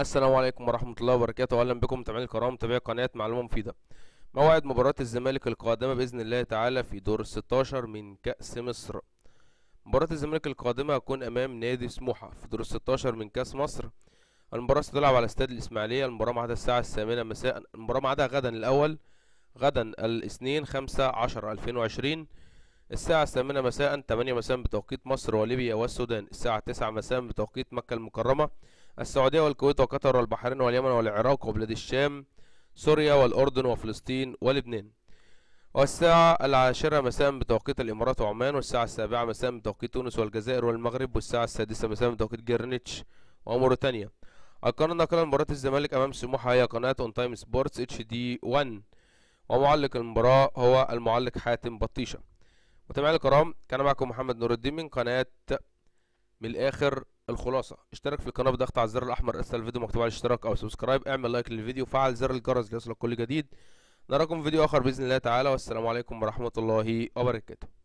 السلام عليكم ورحمة الله وبركاته أهلا بكم متابعينا الكرام متابعي قناة معلومة مفيدة موعد مباراة الزمالك القادمة بإذن الله تعالى في دور 16 من كأس مصر مباراة الزمالك القادمة هتكون أمام نادي سموحة في دور 16 من كأس مصر المباراة ستلعب على استاد الإسماعيلية المباراة معادها الساعة الثامنة مساء المباراة معادها غدا الأول غدا الاثنين خمسة عشر ألفين وعشرين الساعة الثامنة مساء تمانية مساء بتوقيت مصر وليبيا والسودان الساعة تسعة مساء بتوقيت مكة المكرمة السعودية والكويت وقطر والبحرين واليمن والعراق وبلاد الشام سوريا والأردن وفلسطين ولبنان والساعة العاشرة مساء بتوقيت الإمارات وعمان والساعة السابعة مساء بتوقيت تونس والجزائر والمغرب والساعة السادسة مساء بتوقيت جرينتش وموريتانيا القناة نقلا مباراة الزمالك أمام سموحة هي قناة أون تايم سبورتس اتش دي 1 ومعلق المباراة هو المعلق حاتم بطيشة متابعينا الكرام كان معكم محمد نور الدين من قناة من الآخر الخلاصه اشترك في القناه بضغط على الزر الاحمر اسفل الفيديو مكتوب على الاشتراك او سبسكرايب اعمل لايك للفيديو وفعل زر الجرس ليصلك كل جديد نراكم في فيديو اخر باذن الله تعالى والسلام عليكم ورحمه الله وبركاته